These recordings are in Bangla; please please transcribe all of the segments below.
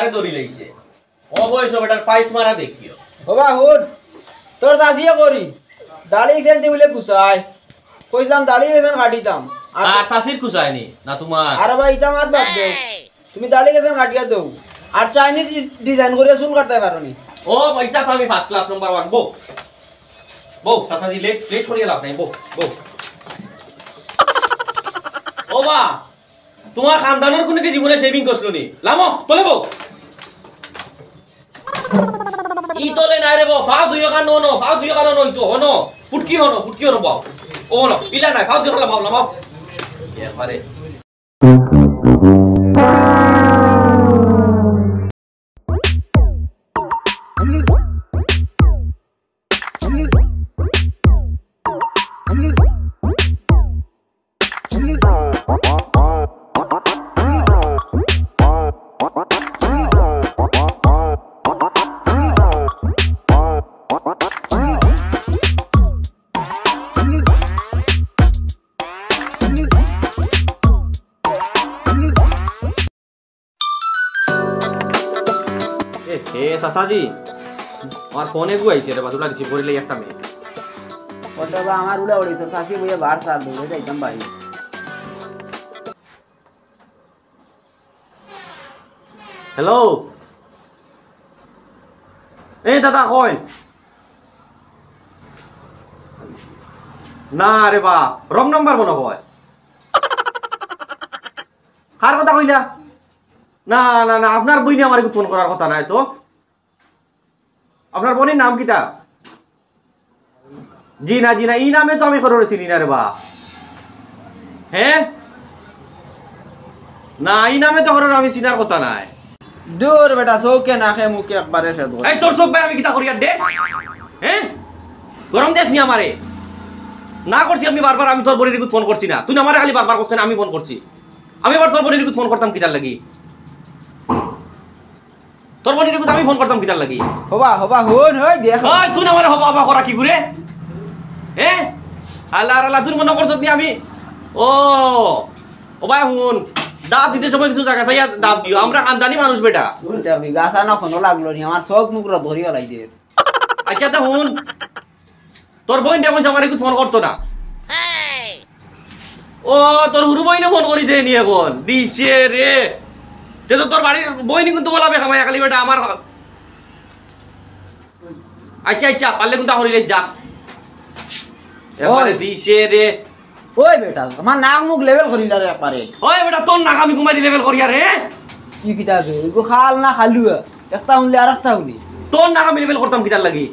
গারে দড়ি লাইছে অবশ্য বেটার পাইস মারা দেখিও ও বাহুন তোর চাষিয়ে করি দাড়ি গেছেন বলে কুচাই কইলাম দাড়ি গেছেন কাটিতাম আর চাষির কুচাই নি না তোমার আরে ভাই ইতাম হাত বাদ দে তুমি দাড়ি গেছেন কাটিয়া দেও আর চাইনিজ ডিজাইন করে চুল কাটতে নি ও এটা তো আমি ফার্স্ট ক্লাস নাম্বার ওয়ান বউ বউ চাষাজি লেট লেট করিয়ে লাভ নাই বউ বউ ও মা তোমার খানদানের কোনো কি জীবনে সেভিং করছিল নি লামো তোলে বউ ইতলে নাই রে ফাও দুই কান নো ফাও দুই কান নো ইতো হনো ফুটকি হনো ফুটকি হনো বাও ও হনো ইলা নাই ফাও দুই কান বাও না বাও এবারে What? চাষাজি আমার ফোনে গুয়াইছে রে বাতুলা দিছি ভরিলে একটা মেয়ে ওটা বা আমার উড়া উড়ি বুঝে বার বুঝে যাইতাম ভাই হ্যালো এই দাদা কই না রে বা রং নাম্বার মনে হয় কার কথা কইলা না না না আপনার বইনি আমার ফোন করার কথা নাই তো আপনার বোনের নাম কিটা জি না জি না এই নামে তো আমি খরচ চিনি না রে বা হ্যাঁ না এই নামে তো খরচ আমি চিনার কথা নাই দূর বেটা চৌকে না খে মুখে একবারে সে এই তোর চোখ ভাই আমি কিতা করিয়া দে হ্যাঁ গরম দেশ নি আমারে না করছি আমি বারবার আমি তোর বড়ির ফোন করছি না তুই আমারে খালি বারবার করছিস আমি ফোন করছি আমি আবার তোর বড়ির ফোন করতাম কিতার লাগি তোর মনে রেখে আমি ফোন করতাম কিতার লাগি হবা হবা হন হই দেখ হই তুই মানে হবা হবা করা কি করে এ আল্লাহ আলা তুই মনে করছ আমি ও ও ভাই হন দাব দিতে সময় কিছু জায়গা চাইয়া দাব দিও আমরা আমদানি মানুষ বেটা গাছা না ফোন লাগলো নি আমার সব মুখরা ধরি লাই দিয়ে আচ্ছা তা হন তোর বইন ডেমন আমার কিছু ফোন করতো না ও তোর হুরু বইনে ফোন করি দেয়নি এখন দিছে রে তে তো তোর বাড়ির বই নি কিন্তু বলাবে খামাই খালি বেটা আমার আচ্ছা আচ্ছা পারলে কিন্তু হরিলেস যা এবারে দিশে রে ওই বেটা আমার নাক মুখ লেভেল করি রে একবারে ওই বেটা তোর নাক আমি কুমারি লেভেল করিয়া রে কি কিতা গে এগো খাল না খালুয়া একটা উনলে আর একটা উনলি তোর নাক আমি লেভেল করতাম কিতার লাগি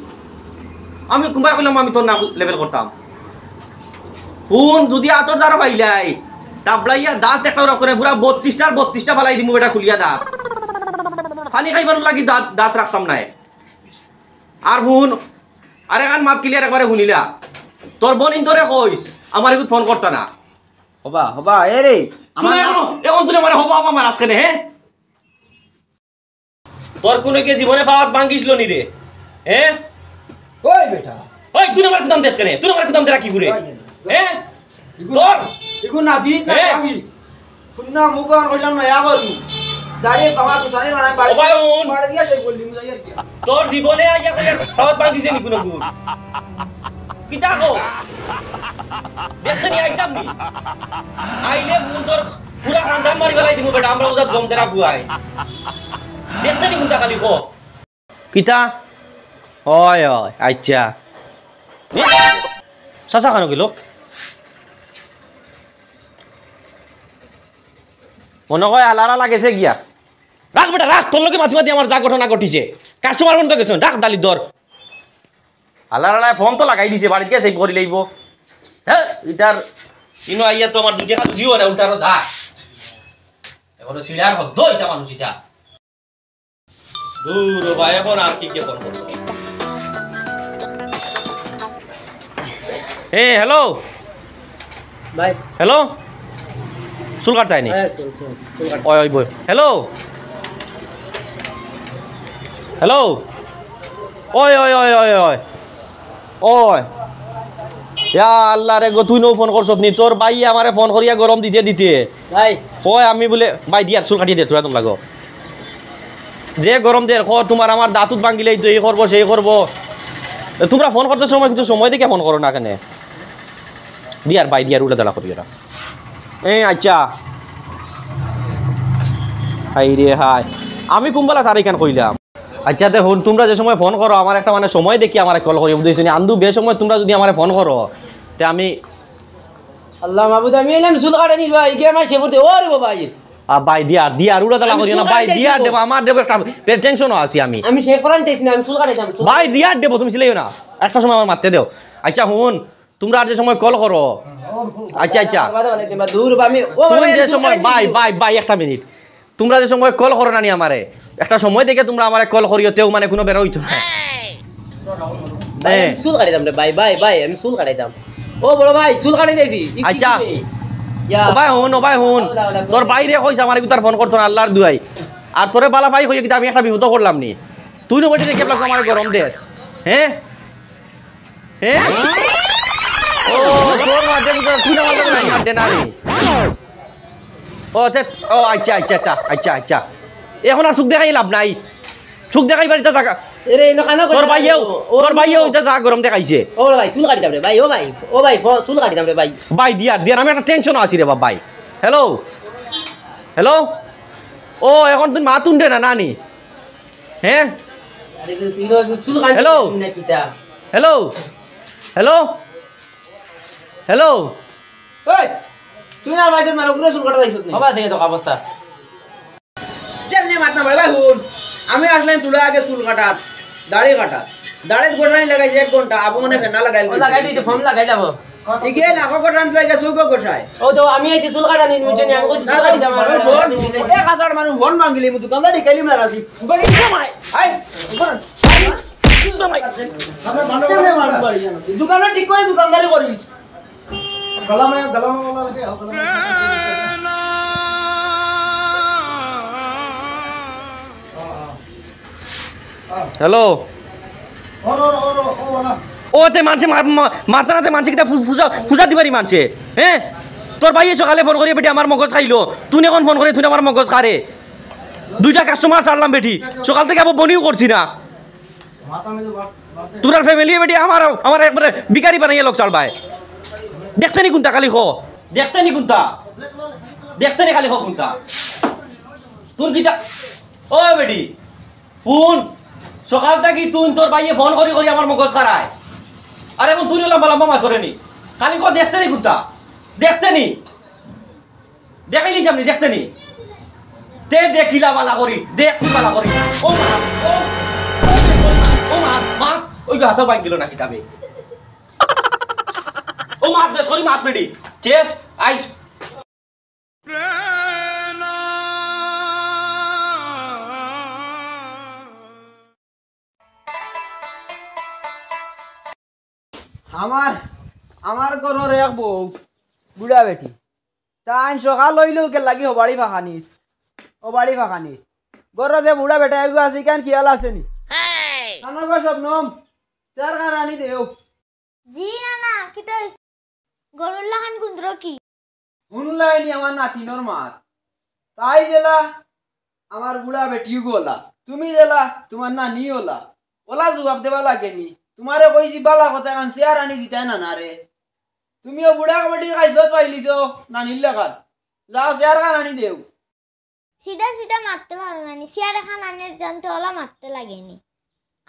আমি কুমার কইলাম আমি তোর নাক লেভেল করতাম ফোন যদি আতর দ্বারা পাইলাই দাবলাইয়া দাঁত একটা করে পুরা বত্রিশটার বত্রিশটা ফালাই দিমু খুলিয়া দাঁত ফানি খাইবার লাগি দাঁত দাঁত রাখতাম নাই আর শুন আরে কান মাত ক্লিয়ার একবারে শুনিলা তোর বোন ইন্দরে কইস আমার একটু ফোন করতা না হবা হবা এ রে এখন তুমি হবা হে তোর কোনো কে জীবনে পাওয়ার নি রে হ্যাঁ ওই বেটা ওই তুই আমার দেশ কেনে তুই আমার দেরা কি ঘুরে হ্যাঁ তোর Iku nabi na eh? nabi. Sunna muka kailan na yago tuh Dari kamar kusani mana balik. Obai un. Balik dia ya, saya boleh muda ya, Tor aja kau yer. Ya? Tawat bagi sini guna Kita kok Dia kan ya item ni. Aile mundur মনে কয় আলারা লাগেছে গিয়া রাখ বেটা রাখ তোর লোকে মাথি মাতি আমার যা ঘটনা ঘটিছে কাস্টমার ফোন তো গেছো রাখ দালি দর আলার আলায় ফোন তো লাগাই দিছে বাড়িতে সেই করি লাগব হ্যাঁ ইটার ইনো আইয়া তো আমার দুটি হাত জিও না উল্টারও যা এখন সিড়ার হদ্দ এটা মানুষ এটা দূর ভাই এখন আর কি কে ফোন এ হ্যালো ভাই হ্যালো চুল কাটতে হয়নি হ্যাঁ, বই হ্যালো হ্যালো ওই ওই ওই ওই ওই ওই ইয়া আল্লাহ রে গো তুই নৌ ফোন করছ নি তোর ভাই আমারে ফোন করিয়া গরম দিতে দিতে হয় আমি বলে বাই দিয়া চুল কাটিয়ে দে তোরা তোমরা গো যে গরম দে খ তোমার আমার দাঁতুত ভাঙিলে তো এই করবো সেই করবো তোমরা ফোন করতে সময় কিন্তু সময় দেখে ফোন করো না কেন দিয়ার ভাই দিয়ার উল্টা দাঁড়া করিও না এই আচ্ছা হাই রে হাই আমি কুম্বালা তার এখান কইলাম আচ্ছা দেখুন তোমরা যে সময় ফোন করো আমার একটা মানে সময় দেখি আমার কল করি বুঝেছি আন্দু বে সময় তোমরা যদি আমার ফোন করো তে আমি আল্লাহ মাবুদ আমি এলাম চুল কাটানি ভাই কে আমার সে বলতে ওর ভাই বাই দিয়া দিয়া রুড়া তালা করি না বাই দিয়া দেব আমার দেব একটা টেনশন আছে আমি আমি শেখ ফোন চাইছি না আমি চুল কাটাইতাম ভাই দিয়া দেব তুমি ছিলেই না একটা সময় আমার মারতে দাও আচ্ছা হুন তোমরা আর যে সময় কল করো আচ্ছা আচ্ছা তুমি যে সময় বাই বাই বাই একটা মিনিট তোমরা যে সময় কল করো না নি আমারে একটা সময় দেখে তোমরা আমারে কল করিও তেও মানে কোনো বেরোইত না হ্যাঁ। চুল দাম রে বাই বাই বাই আমি চুল ও বড় ভাই চুল কাটাই দিয়েছি আচ্ছা ভাই হুন ও ভাই হুন তোর বাইরে কইছে ফোন করতো না আল্লাহর দুয়াই আর তোরে বালা ভাই কইয়া কিন্তু আমি একটা বিপদ করলাম নি তুই নবটি দেখে আমার গরম দেশ হ্যাঁ হ্যাঁ ও ও আচ্ছা আচ্ছা আচ্ছা আচ্ছা আচ্ছা এখন আর সুখ দেখাই লাভ নাই সুখ দেখাই বাড়িতে থাকা তোর ভাইয়েও তোর ভাইয়েও দেখাইছে ও ভাই চুল কাটি দাম রে ভাই ও ভাই এখন তুমি মা তুনবে না নানি হ্যাঁ হ্যালো হ্যালো হ্যালো হ্যালো ওই তুই না ভাই মারো কোনো চুল কাটা দেখছত বাবা দেখে তো অবস্থা কেমনে মারতাম ভাই ভাই হুন আমি আসলাম তুলে আগে চুল কাটা দাড়ি কাটা দাড়ি গোটানি লাগাইছে এক ঘন্টা আবু মনে ফেনা লাগাই লাগাই দিছে ফর্ম লাগাই যাব ইগে লাখো গোটানি লাগা সুগো গোটাই ও তো আমি আইছি চুল কাটা নিন মুজনি আমি কইছি চুল কাটি দাম এক হাজার মানুষ ফোন মাঙ্গলি মু দোকানদার নিকাইলি না মানে রাসি বড়ি কমাই আই দোকানে ঠিক করে দোকানদারি করিস गला में তে में वाला रखे आओ गला হ্যালো ওতে মানছে মারতানাতে মানছে কিতা ফুজা ফুজা দিবারি মানছে হ্যাঁ তোর ভাই সকালে ফোন করি বেটি আমার মগজ খাইলো তুই এখন ফোন করে তুই আমার মগজ খারে দুইটা কাস্টমার ছাড়লাম বেটি সকাল থেকে আবার বনিও করছি না তোমার ফ্যামিলি বেটি আমার আমার একবারে বিকারি বানাইয়া লোক চালবায় দেখতে নি কোনটা খালি খ দেখতে নি কোনটা দেখতে নি খালি খ কোনটা তোর কিতা ও বেডি ফোন সকালটা কি তুই তোর ভাইয়ে ফোন করি করি আমার মগজ খারায় আর এখন তুই লম্বা লম্বা মাছ ধরে নি খালি খো দেখতে নি কোনটা দেখতে নি দেখাইলি আপনি দেখতে নি দে দেখিলা বালা করি তুই বালা করি ও মা ও মা মা ওই হাসা বাইক দিল না কিতাবে মার দে সরি মার পেডি চেস আইস আমার আমার ঘরের এক বউ বুড়া বেটি তাই সকাল লইলেও কে লাগি হবাড়ি ফাঁকানিস হবাড়ি ফাঁকানিস ঘরের যে বুড়া বেটা এগুলো আছে কেন খিয়াল আছে নি আমার সব নম চার কারণে দেও জি না কি তো গরুল্লাহান গুন্দ্র কি শুনলাইনি আমার নাতিনোর মাত তাই জেলা আমার বুড়া বেটিও গোলা তুমি জেলা তোমার না নি ওলা ওলা জবাব দেবা লাগেনি তোমারে কইছি বালা কথা কান চেয়ার আনি দিতাই না না রে তুমিও বুড়া বেটির কাজলত পাইলিছ নানির লেখান যাও চেয়ার খান আনি দেও সিধা সিধা মারতে পারো না চেয়ার খান আনের জানতে ওলা মারতে লাগেনি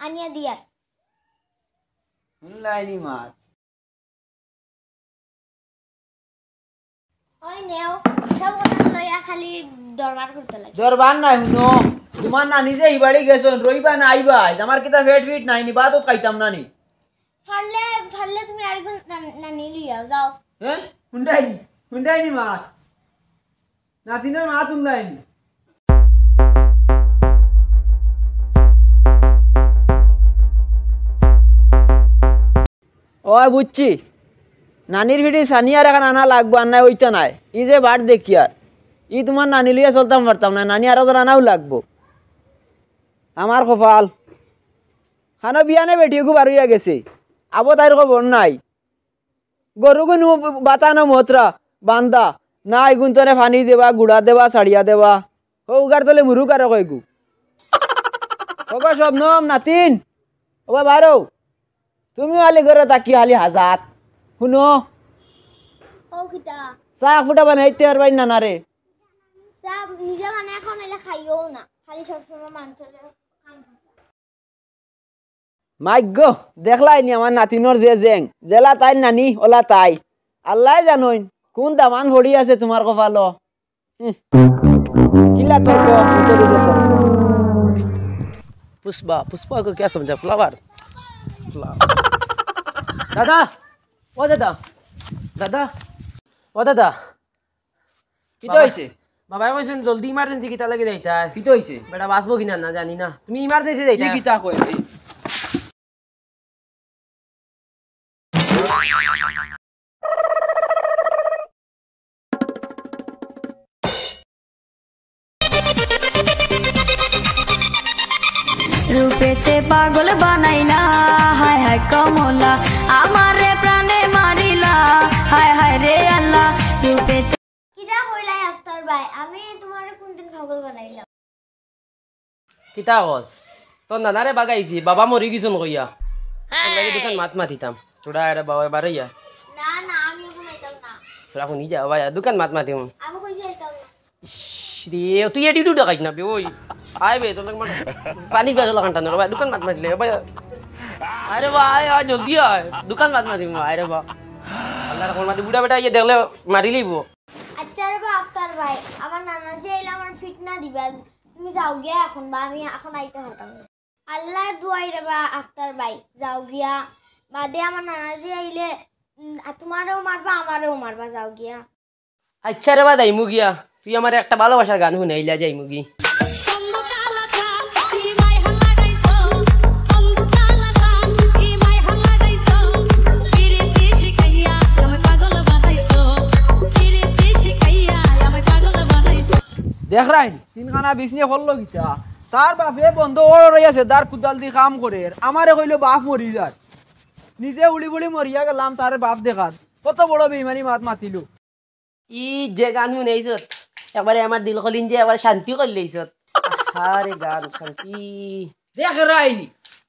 আনিয়া দিয়ার শুনলাইনি মাত দরবার নাই শুনো তোমার নানি যে হিবাড়ি গেছন রইবা না আইবাই আমার কিতা ফেট ফিট নাই নিবা তো খাইতাম নানি ফারলে ফারলে তুমি আর একজন নানি লিয়াও যাও হ্যাঁ হুন্ডাই নি হুন্ডাই নি মা নাতিনের মা তুন্ডাই নি ওই বুঝছি নানির ভিড়ি সানিয়ার এখন আনা লাগবো আনায় ওইটা নাই ই যে বাট দেখি আর ই তোমার নানি লিয়ে চলতাম পারতাম না নানি আরও তো আনাও লাগবো আমার কপাল খানো বিয়ানে খুব আরইয়া গেছে আবো তাই খবর নাই গরুকে নু বাতানো মতরা বান্দা না এগুন তোরে ফানি দেবা গুড়া দেবা সাড়িয়া দেবা হৌগার তলে মুরুক আর কইগু ওগো সব নম নাতিন ওবা বারো তুমি আলি ঘরে তাকি আলি হাজাত শুনো ও কিতা চা ফুটা বানাইতে পারবাই না না রে চা নিজে মানে এখন এলে খাইও না খালি সবসময় মানুষের মাইগ্য দেখলাই নি আমার নাতিনর যে জেং জেলা তাই নানি ওলা তাই আল্লাহ জানোইন কোন দামান ভরি আছে তোমার কপাল কিলা তর্ক পুষ্পা পুষ্পা কে সমঝা ফ্লাওয়ার দাদা ও দাদা দাদা ও দাদা কি তো হয়েছে বাবাই কইছেন জলদি ইমার্জেন্সি কিতা লাগে যাইতা কি তো হয়েছে বেটা বাঁচবো কিনা না জানি না তুমি ইমার্জেন্সি যাইতা কিতা কই রূপেতে পাগল বানাইল কিতা গছ তোর নানারে বাগাইছি বাবা মরি গেছুন কইয়া দুখান মাত মাতিতাম চুড়া আরে বাবা এবারে ইয়া চুড়া শুনি যা বাবা দুখান মাত মাতিম তুই এটি টু ডাকাইছ না বে ওই আয় বে তোর পানি পেয়ে লাগা টানো ভাই দুকান মাত মাতিলে ভাই আরে ভাই আয় জলদি আয় দুকান মাত মাতিম আরে বা আল্লাহর কোন মাতি বুড়া বেটা ইয়ে দেখলে মারি লিব আচ্ছা রে বা আফতার ভাই আমার নানা যে এলে আমার ফিট না দিবা তুমি যাও গিয়া এখন বা আমি এখন আইতে হারতাম আল্লাহর দুয়াই রে বা আক্তার ভাই যাও গিয়া বাদে আমার নানাজি আইলে তোমারও মারবা আমারও মারবা যাও গিয়া আচ্ছা রে বা যাইমু গিয়া তুই আমার একটা ভালোবাসার গান শুনে আইলা যাইমু গিয়া দেখ রাইন তিনখানা বিছনি করলো গিতা তার বাপে বন্ধ ওরাই আছে তার কুদাল দি কাম করে আমারে কইলো বাপ মরি যার নিজে উড়ি বুড়ি মরিয়া গেলাম তার বাপ দেখাত কত বড় বেইমানি মাত মাতিল ই যে গান শুনেছ একবারে আমার দিল কলিন যে একবার শান্তি করলেইছ আরে গান শান্তি দেখ রাইনি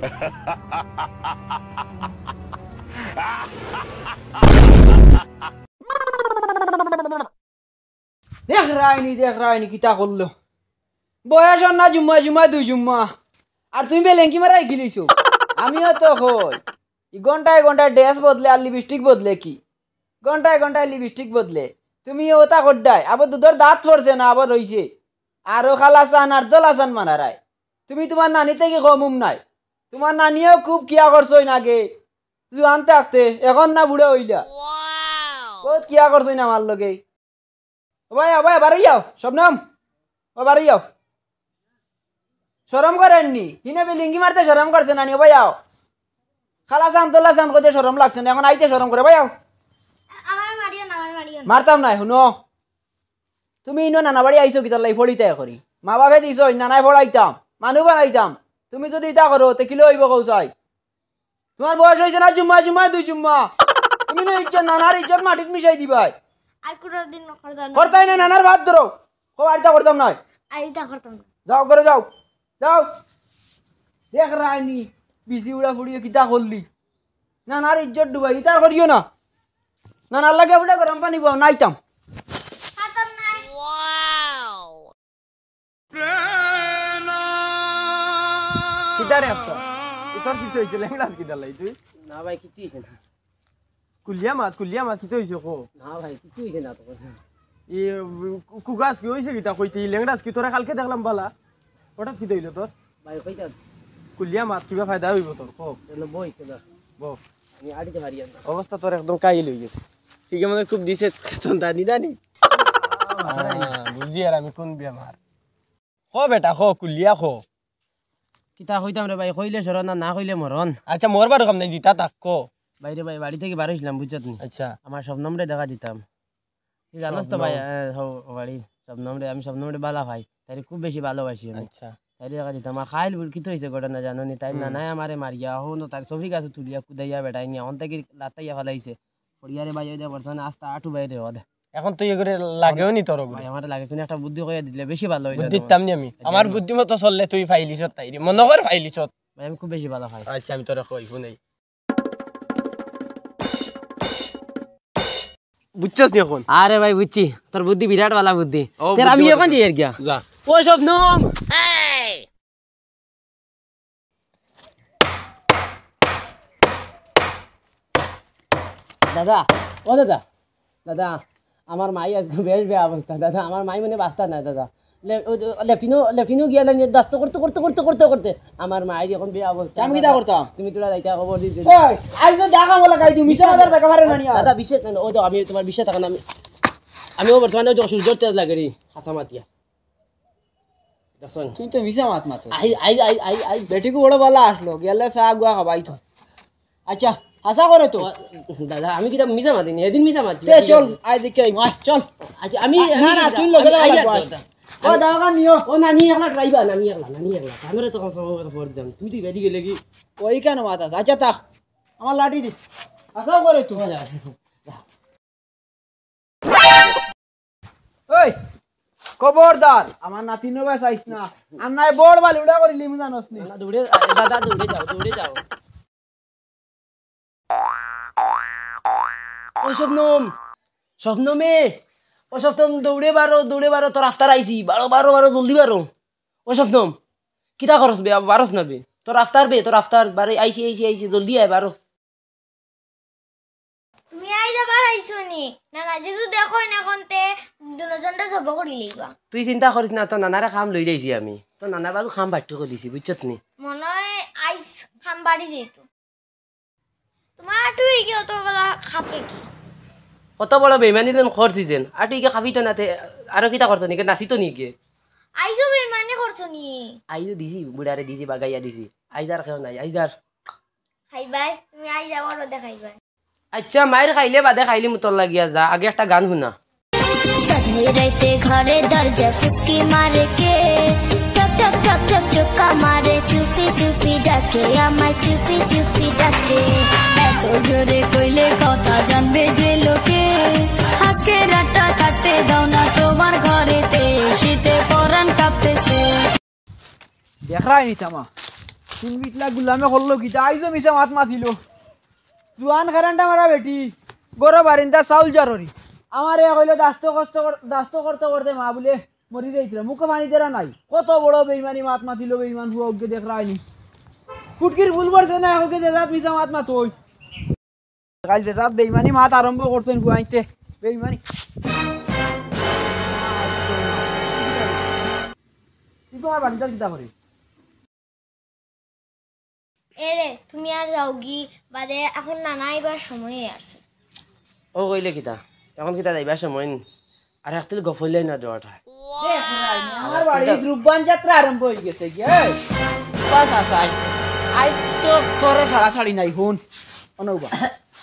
দেখ রায়নি দেখ রায়নি কিতা করলো বয়স না জুম্মা জুম্মা দুই জুম্মা আর তুমি বেলেঙ্কি মারাই গিলিছো আমিও তো হই ঘন্টায় ঘন্টায় ড্রেস বদলে আর লিপস্টিক বদলে কি ঘন্টায় ঘন্টায় লিপস্টিক বদলে তুমি ওটা কড্ডায় আবার দুধর দাঁত পড়ছে না আবার রইছে আরও খালাসান আর দোলাসান মানারায় তুমি তোমার নানিতে কি কমুম নাই তোমার নানিও খুব কিয়া নাকি নাগে আনতে আসতে এখন না বুড়ে হইলা বহুত কিয়া করছো না আমার লগে ভাই ভাই এবার যাও ও এবার যাও সরম করেননি হিনে লিঙ্গি মারতে সরম করছে নানি ভাই আও খালা চান তোলা চান করতে সরম লাগছে না এখন আইতে সরম করে ভাই আও মারতাম নাই শুনো তুমি ইনো নানা বাড়ি আইছো তার লাই ফড়িতে করি মা বাপে দিছ নানায় ফড়াইতাম মানুহ বানাইতাম তুমি যদি ইটা করো তে কিলো হইব কৌসাই তোমার বয়স হয়েছে না জুম্মা জুম্মা দুই জুম্মা তুমি না ইজ্জত নানার ইজ্জত মাটিত মিশাই দিবাই আর কোনদিন করতাই না নানার ভাত ধরো কো আরিতা করতাম না আরিতা করতাম না যাও করে যাও যাও দেখ রায়নি বিসি উড়া ফুড়িয়ে কিতা করলি নানার ইজ্জত ডুবাই ইতার করিও না নানার লাগে ফুটা গরম পানি পাও নাইতাম কিদারে আছো তোর কিছু হইছে লেংলাস কিদার লাই তুই না ভাই কিছু হইছে না কুলিয়া মাত কুলিয়া মাত কিছু হইছে কো না ভাই কিছু হইছে না তো ই কুগাস কি হইছে কিতা কইতে লেংলাস কি তোরা কালকে দেখলাম বালা হঠাৎ কি দইলো তোর ভাই কইতা কুলিয়া মাত কিবা ফায়দা হইব তোর কো চলো বই চলো বো আমি আড়িতে হারিয়া অবস্থা তোর একদম কাইল হই গেছে ঠিক আমাদের খুব দিছে চন্দানি দানি বুঝি আর আমি কোন বেমার খ বেটা খ কুলিয়া খ কিতা হইতাম রে ভাই হইলে সরন না না হইলে মরণ আচ্ছা মরবার কম নাই জিতা তাকো বাইরে ভাই বাড়ি থেকে বার হইছিলাম বুঝছত নি আচ্ছা আমার সব রে দেখা দিতাম জানোস তো ভাই বাড়ি সব নম্বরে আমি সব নম্বরে বালা ভাই তাই খুব বেশি ভালোবাসি আমি আচ্ছা তাই দেখা দিতাম আমার খাইল কি তো হয়েছে ঘটনা জানো নি তাই না নাই আমারে মারিয়া হো না তার সবই গাছে তুলিয়া কুদাইয়া বেটাই নি অন লাতাইয়া ফেলাইছে পড়িয়ারে ভাই ওই দে বর্তমানে আস্তে আটু বাইরে ওদে এখন তো করে লাগেও নি তোর ভাই আমার লাগে তুমি একটা বুদ্ধি কইয়া দিলে বেশি ভালো হইতো বুদ্ধি দিতাম নি আমি আমার বুদ্ধি মতো চললে তুই ফাইলিছ তাই মন কর ফাইলিছ ভাই আমি খুব বেশি ভালো ফাইল আচ্ছা আমি তোরা কইব নাই বুঝছস নি এখন আরে ভাই বুঝছি তোর বুদ্ধি বিরাট ভালো বুদ্ধি তোর আমি এখন দিয়ে আর গিয়া যা ও সব নম দাদা ও দাদা দাদা আমার মাই আজকে বেশ বেয়া অবস্থা দাদা আমার মাই মানে বাস্তা না দাদা লেফটিনো লেফটিনো গিয়া লাইন দাস্ত করতে করতে করতে করতে করতে আমার মায়ের এখন বিয়ে অবস্থা আমি কিটা করতাম তুমি তোরা দাইতা খবর দিছিস আজ তো দেখা বলা কাই তুমি মিশা বাজার দেখা পারে না দাদা বিশেষ কেন ও তো আমি তোমার বিশ্বাস টাকা না আমি ও বর্তমানে ওই সূর্য তেজ লাগে রে হাতা মাতিয়া তুমি তো মিশা মাত মাত আই আই আই আই বেটিকে বড় বালা আসলো গেলে সা গুয়া খাবাই তো আচ্ছা আশা করে তো দাদা আমি কিতা মিজা মাতি নি এদিন মিজা মাতি চল আই দেখে আই চল আচ্ছা আমি না না তুই লগে লাগা ও দাও গা নিও ও না নি একলা ড্রাইভার না নি একলা না নি একলা ক্যামেরা তো কোন সময় করে ফোর দাম তুই দিবে দিকে লাগি কি ওই কেন মাতা আচ্ছা তা আমার লাঠি দি আশা করে তো ওই আচ্ছা, আচ্ছা, আচ্ছা। খবরদার আমার নাতি নবে আইস না আর নাই বড় উড়া করি লিমু জানোস না দৌড়ে দাদা দৌড়ে যাও দৌড়ে যাও ওই স্বপ্নম স্বপ্নমে ও সপ্তম দৌড়ে বারো দৌড়ে বারো তোর আফতার আইসি বারো বারো বারো জলদি বারো ও কিতা খরচ বে বারস না বে তোর আফতার বে তোর আফতার বারে আইসি আইসি আইসি জলদি আয় বারো তুমি আই যাবার আইছো নি নানা দেখো এখন তে দুজনটা জব করি লইবা তুই চিন্তা করিস না তো নানারে খাম লই যাইছি আমি তো নানার বাজু খাম বাড়তে করিছি বুঝছত নি মনে হয় আইস খাম বাড়ি যেহেতু বলা কত বড় বেমানি দেন করছি যেন আর তুই খাবি তো না আরো কিটা করছো নাচিত নাকি আইজো বেমানি করছো নি আইজো দিছি বুড়ারে দিছি বাগাইয়া দিছি আইজার খেও নাই আইজার খাইবাই তুমি আইজা বড় দেখাইবাই আচ্ছা মায়ের খাইলে বাদে খাইলি মুতর লাগিয়া যা আগে একটা গান শুনা रहते घरे दर्जा फुसकी मार के टक टक टक टक टुका मारे चुपी चुपी डाके জোরে কইলে কথা জানবে যে লোকে রাতটা কাটতে দাও না তোমার ঘরেতে শীতে পরান কাঁপতেছে দেখাই নি তামা তিন গুলামে করলো আইজো মিশা মাত মাতিল জুয়ান কারেন্টা মারা বেটি গরো বারিন্দা চাউল জারি আমার এ কইলো দাস্ত কষ্ট দাস্ত করতে করতে মা বলে মরি যাইছিল মুখে মানি দেরা নাই কত বড় বেইমানি মাত মাতিল বেইমান হুয়া ওকে দেখ রায়নি কুটকির ভুল করছে না ওকে দেখাত মিশা মাত মাত কাল যে তাত বেইমানি মাত আরম্ভ করছেন বুয়াইতে বেইমানি এরে তুমি আর যাও গি বাদে এখন নানা এবার সময় আসছে ও কইলে কিতা এখন কিতা যাইবার সময় আর একটিল গফল না যাওয়াটা আমার বাড়ি আচ্ছা, রূপবান যাত্রা আরম্ভ হয়ে গেছে গিয়ে বাস আসাই আচ্ছা, আজ তো করে ছাড়া ছাড়ি নাই হুন অনৌবা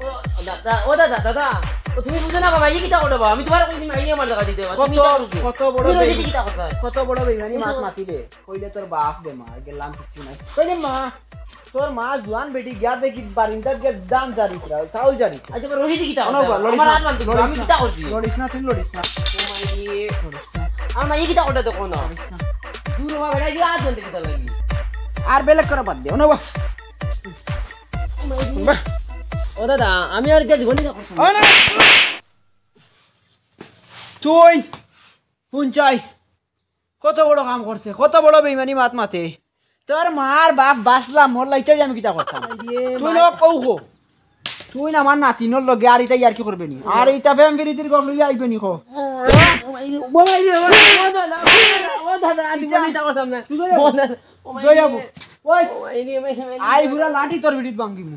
ও দাদা দাদা তুমি বুঝো না বাবা কিতা করতে আমি তোমার কইছি মাইয়ে আমার লাগা দিতে কত কত বড় কিতা করতে কত বড় বেমানি মাছ মাতি দে কইলে তোর বাপ বেমার গেলাম কিছু নাই কইলে মা তোর মা জোয়ান বেটি গিয়া দেখি বারিন্দা গিয়া দান জারি করা চাউল জারি আচ্ছা রোহিত কিতা আমার হাত মানতে আমি কিতা করছি লড়িস না তুই লড়িস না ও মাইয়ে আমার মাইয়ে কিতা করতে তো কোন দূর হওয়া বেড়া গিয়া আজ বলতে কিতা লাগি আর বেলেগ করা বাদ দে ও না বাহ ও দাদা আমি আর তুই পুঞ্চাই কত বড় কাম করছে কত বড় বেইমানি মাত মাতে তোর মার বাপ বাঁচলাম মোর লাইতে আমি কিতা করতাম তুই লোক কৌকো তুই না আমার লগে আর ইটা ইয়ার কি করবে নি আর ইটা ফ্যাম ফিরিতির গপ লইয়া আইবে নি কো আই পুরা লাঠি তোর ভিডিত ভাঙ্গিমু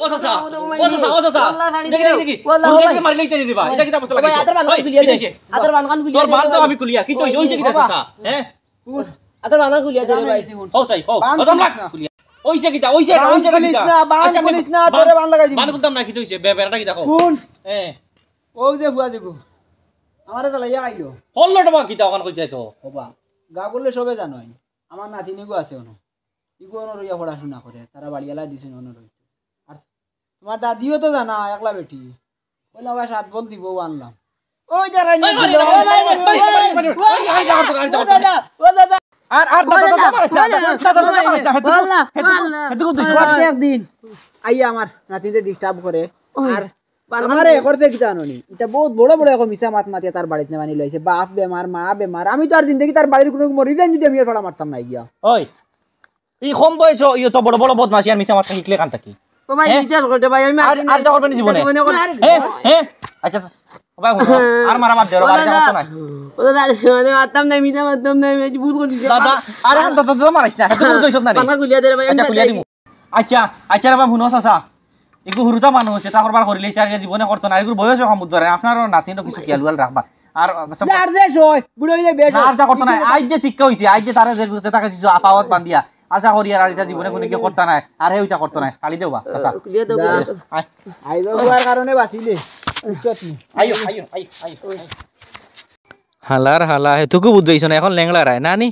ও হ্যাঁ? দে আদার বানকান কুলিয়া এটা ওইছে কি তা বান কুলিস আচ্ছা, না তোরে তো লাইয়া আইলো হল্লটা বা কি তা ওখান কইছে তো বাবা গা করলে সবে জানো আমার নাতিনিগো আছে ওনো ইগো ওনো রইয়া তারা বাড়িয়ালা দিছেন ওনো রইছে তোমার দাদিও তো জানা একলা বেটি কইলা ভাই সাত বল দিব আনলাম ওই আর বহুত মাত তার মা আর দিন দেখি তার বাড়ির কোনো মরি দেন যদি আমি আর মারতাম না গিয়া ওই এই কম বয়স ইয়ে তো বড় বড় বদমাশি আর মিশা মাত কি কান থাকি তোমার বিচার করতে ভাই আমি আর আর যখন পানি জীবনে হ্যাঁ হ্যাঁ আচ্ছা, আচ্ছা।, আচ্ছা, আচ্ছা মানুষ এটা করবার জীবনে করতো না এগুলো বয়স সমুদ্রে আপনার নাতিন কিছু খেয়াল রাখবা আর আর যে সয় বুড়ো হইলে বেশ আর যা যে শিক্ষা হইছে আজ যে তারা যে তাকে কিছু আপাওয়াত বান্ধিয়া আশা করি আর এটা জীবনে কোনো কি করতে নাই আর হেউটা করতে নাই খালি দেবা চাচা কারণে বাঁচিলে হালার হালা হেতুকু বুঝবাইছ না এখন লেংলা রায় না নি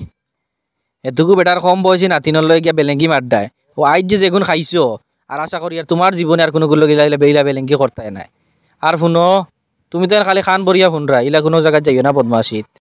হেতুকু বেটার কম বয়সে নাতিনলৈ লই গিয়া বেলেঙ্গি মাড্ডায় ও আইত যে যেগুন খাইছ আর আশা করি আর তোমার জীবনে আর কোনো গুলো গিলা বেইলা বেলেঙ্গি করতে নাই আর শুনো তুমি তো খালি খান বরিয়া শুনরা ইলা কোনো জায়গায় যাইও না বদমাশিত